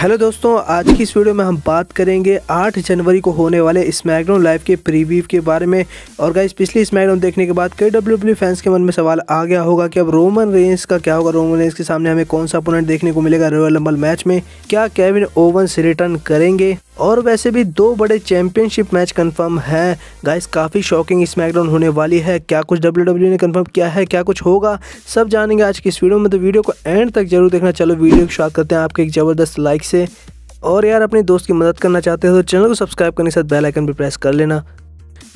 hello दोस्तों आज की इस वीडियो में हम बात करेंगे 8 जनवरी को होने वाले स्मैकडाउन लाइव के प्रीव्यू के बारे में और गाइस पिछले स्मैकडाउन देखने के बाद कई डब्ल्यू फैंस के मन में सवाल आ गया होगा कि अब रोमन रेंस का क्या होगा रोमन रेंस के सामने हमें कौन सा अपोनेंट देखने को मिलेगा रॉयल रंबल मैच में क्या कैविन ओवन रिटर्न करेंगे और वैसे भी दो बड़े चैंपियनशिप मैच कंफर्म है गाइस काफ़ी शॉकिंग स्मैकडाउन होने वाली है क्या कुछ डब्ल्यू e ने कंफर्म किया है क्या कुछ होगा सब जानेंगे आज की इस वीडियो में तो वीडियो को एंड तक जरूर देखना चलो वीडियो की शुरुआत करते हैं आपके एक ज़बरदस्त लाइक से और यार अपने दोस्त की मदद करना चाहते हो तो चैनल को सब्सक्राइब करने के साथ बेलाइकन भी प्रेस कर लेना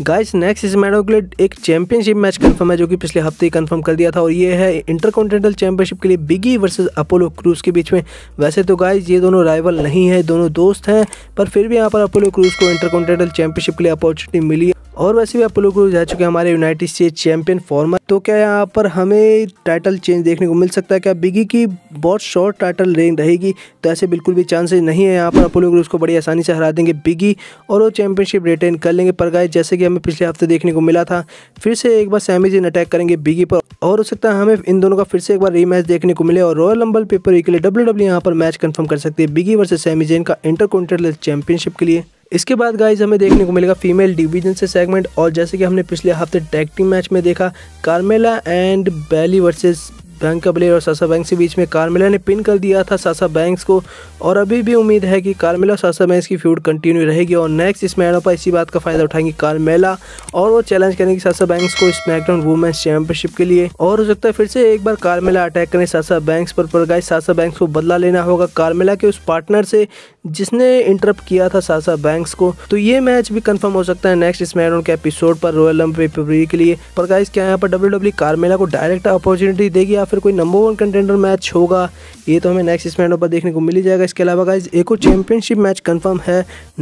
गाइस नेक्स्ट इस मैडम के लिए एक चैंपियनशिप मैच कंफर्म है जो कि पिछले हफ्ते ही कंफर्म कर दिया था और ये है इंटरकॉन्टिनेंटल चैंपियनशिप के लिए बिगी वर्सेस अपोलो क्रूज के बीच में वैसे तो गाइस ये दोनों राइवल नहीं है दोनों दोस्त हैं पर फिर भी यहाँ पर अपोलो क्रूज को इंटरकॉन्टिनेंटल चैंपियनशिप के लिए अपॉर्चुनिटी मिली और वैसे भी आप लोग जा चुके हैं हमारे यूनाइटेड स्टेट चैंपियन फॉर्मर तो क्या यहाँ पर हमें टाइटल चेंज देखने को मिल सकता है क्या बिगी की बहुत शॉर्ट टाइटल रेंज रहेगी तो ऐसे बिल्कुल भी चांसेस नहीं है यहाँ पर अपोलो ग्रूज को बड़ी आसानी से हरा देंगे बिगी और वो चैंपियनशिप रिटेन कर लेंगे पर गाय जैसे कि हमें पिछले हफ्ते देखने को मिला था फिर से एक बार सैमी जिन अटैक करेंगे बिगी पर और हो सकता है हमें इन दोनों का फिर से एक बार री देखने को मिले और रॉयल लंबल पेपर के लिए डब्ल्यू डब्ल्यू e यहाँ पर मैच कन्फर्म कर सकती है बिगी वर्सेज जेन का इंटर चैंपियनशिप के लिए इसके बाद गाइज हमें देखने को मिलेगा फीमेल डिवीजन से सेगमेंट और जैसे कि हमने पिछले हफ्ते टैग टीम मैच में देखा Carmella and Bayley versus bank का प्लेयर और सासा बैंक के बीच में कार्मिला ने पिन कर दिया था सासा बैंक्स को और अभी भी उम्मीद है कि कार्मिला और सासा बैंक्स की फ्यूड कंटिन्यू रहेगी और नेक्स्ट स्मैकडाउन पर इसी बात का फायदा उठाएंगी कार्मेला और वो चैलेंज करेंगे सासा बैंक्स को स्मैकडाउन वुमेंस चैंपियनशिप के लिए और हो सकता है फिर से एक बार कार्मेला अटैक करें सासा बैंक्स पर, पर गाइस सासा बैंक्स को बदला लेना होगा कार्मेला के उस पार्टनर से जिसने इंटरप्ट किया था सासा बैंक्स को तो ये मैच भी कंफर्म हो सकता है नेक्स्ट स्मैकडाउन के एपिसोड पर रॉयल लम्बे के लिए पर गाइस क्या यहाँ पर डब्ल्यू e कार्मेला को डायरेक्ट अपॉर्चुनिटी देगी या फिर कोई नंबर वन कंटेंडर मैच होगा ये तो हमें नेक्स्ट स्मैकडाउन पर देखने को मिल ही जाएगा इसके अलावा गाइज एक और चैंपियनशिप मैच कंफर्म है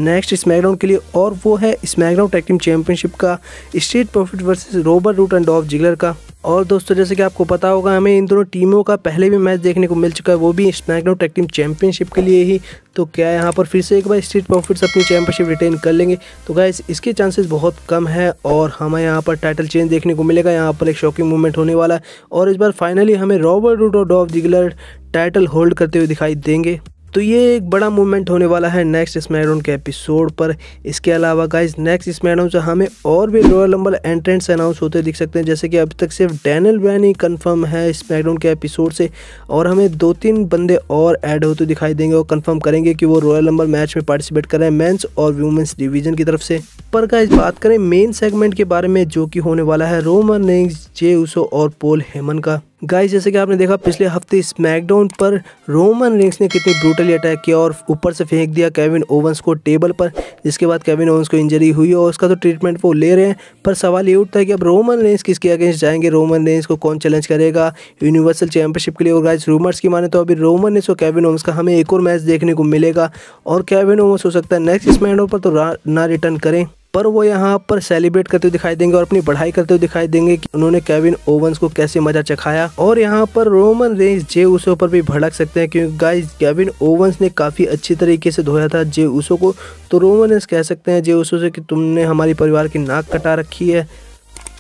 नेक्स्ट स्मैकडाउन के लिए और वो है स्मैकडाउन टैक्टिम चैंपियनशिप का Street Profits versus Robert Roode and ऑफ जिगलर का और दोस्तों जैसे कि आपको पता होगा हमें इन दोनों टीमों का पहले भी मैच देखने को मिल चुका है वो भी स्मैकडाउन टैग टीम चैंपियनशिप के लिए ही तो क्या यहाँ पर फिर से एक बार स्ट्रीट प्रॉफिट्स अपनी चैंपियनशिप रिटेन कर लेंगे तो गाइस इसके चांसेस बहुत कम है और हमें यहाँ पर टाइटल चेंज देखने को मिलेगा यहाँ पर एक शॉकिंग मूवमेंट होने वाला है और इस बार फाइनली हमें रॉबर्ट रूट और डॉफ जिगलर टाइटल होल्ड करते हुए दिखाई देंगे तो ये एक बड़ा मूवमेंट होने वाला है नेक्स्ट स्मैकडाउन के एपिसोड पर इसके अलावा गाइज नेक्स्ट स्मैकडाउन से हमें और भी रॉयल रंबल एंट्रेंस अनाउंस होते दिख सकते हैं जैसे कि अभी तक सिर्फ डैनल ब्रैन ही कन्फर्म है स्मैकडाउन के एपिसोड से और हमें दो तीन बंदे और ऐड होते दिखाई देंगे और कन्फर्म करेंगे कि वो रॉयल रंबल मैच में पार्टिसिपेट कर रहे हैं मैंस और वुमेंस डिवीजन की तरफ से पर गाइज बात करें मेन सेगमेंट के बारे में जो कि होने वाला है रोमन नेंग्स जे उसो और पोल हेमन का गाइस जैसे कि आपने देखा पिछले हफ्ते स्मैकडाउन पर रोमन रिंग्स ने कितने ब्रूटली अटैक किया और ऊपर से फेंक दिया केविन ओवंस को टेबल पर जिसके बाद केविन ओवंस को इंजरी हुई और उसका तो ट्रीटमेंट वो ले रहे हैं पर सवाल ये उठता है कि अब रोमन रेंस किसके अगेंस्ट जाएंगे रोमन रेंस को कौन चैलेंज करेगा यूनिवर्सल चैंपियनशिप के लिए और गाइज रूमर्स की माने तो अभी रोमन रेंस और कैविन ओवंस का हमें एक और मैच देखने को मिलेगा और कैविन ओवंस हो सकता है नेक्स्ट स्मैकडाउन पर तो ना रिटर्न करें पर वो यहाँ पर सेलिब्रेट करते हुए दिखाई देंगे और अपनी बढ़ाई करते हुए दिखाई देंगे कि उन्होंने केविन ओवंस को कैसे मजा चखाया और यहाँ पर रोमन रेंज जे उसो पर भी भड़क सकते हैं क्योंकि गाइस केविन ओवंस ने काफी अच्छी तरीके से धोया था जे उसो को तो रोमन रेंज कह सकते हैं जे उसो से कि तुमने हमारी परिवार की नाक कटा रखी है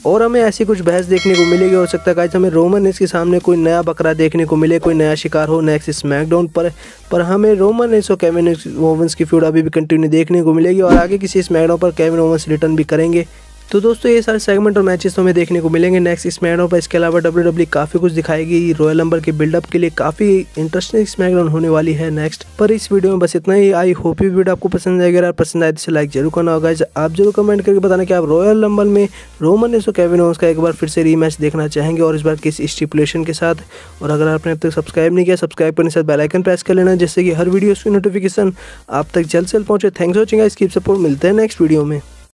और हमें ऐसी कुछ बहस देखने को मिलेगी हो सकता है हमें रोमन इसके सामने कोई नया बकरा देखने को मिले कोई नया शिकार हो नेक्स्ट स्मैकडाउन पर पर हमें रोमन इस और केविन ओवंस की फ्यूड अभी भी कंटिन्यू देखने को मिलेगी और आगे किसी स्मैकडाउन पर केविन ओवंस रिटर्न भी करेंगे तो दोस्तों ये सारे सेगमेंट और मैचेस हमें देखने को मिलेंगे नेक्स्ट स्मैकडाउन पर इसके अलावा डब्ल्यू डब्ल्यू काफ़ी कुछ दिखाएगी रॉयल नंबर के बिल्डअप के लिए काफ़ी इंटरेस्टिंग स्मैकडाउन होने वाली है नेक्स्ट पर इस वीडियो में बस इतना ही आई होप ये वीडियो आपको पसंद आएगी अगर पसंद आए तो लाइक जरूर करना होगा आप जरूर कमेंट करके बताना कि आप रॉयल नंबर में रोमन एसो कैविन का एक बार फिर से री देखना चाहेंगे और इस बार किस स्टिपुलेशन के साथ और अगर आपने अब तक सब्सक्राइब नहीं किया सब्सक्राइब करने के साथ बेलाइकन प्रेस कर लेना जिससे कि हर वीडियो की नोटिफिकेशन आप तक जल्द से जल्द पहुंचे थैंक्स वॉचिंग इसकी सपोर्ट मिलते हैं नेक्स्ट वीडियो में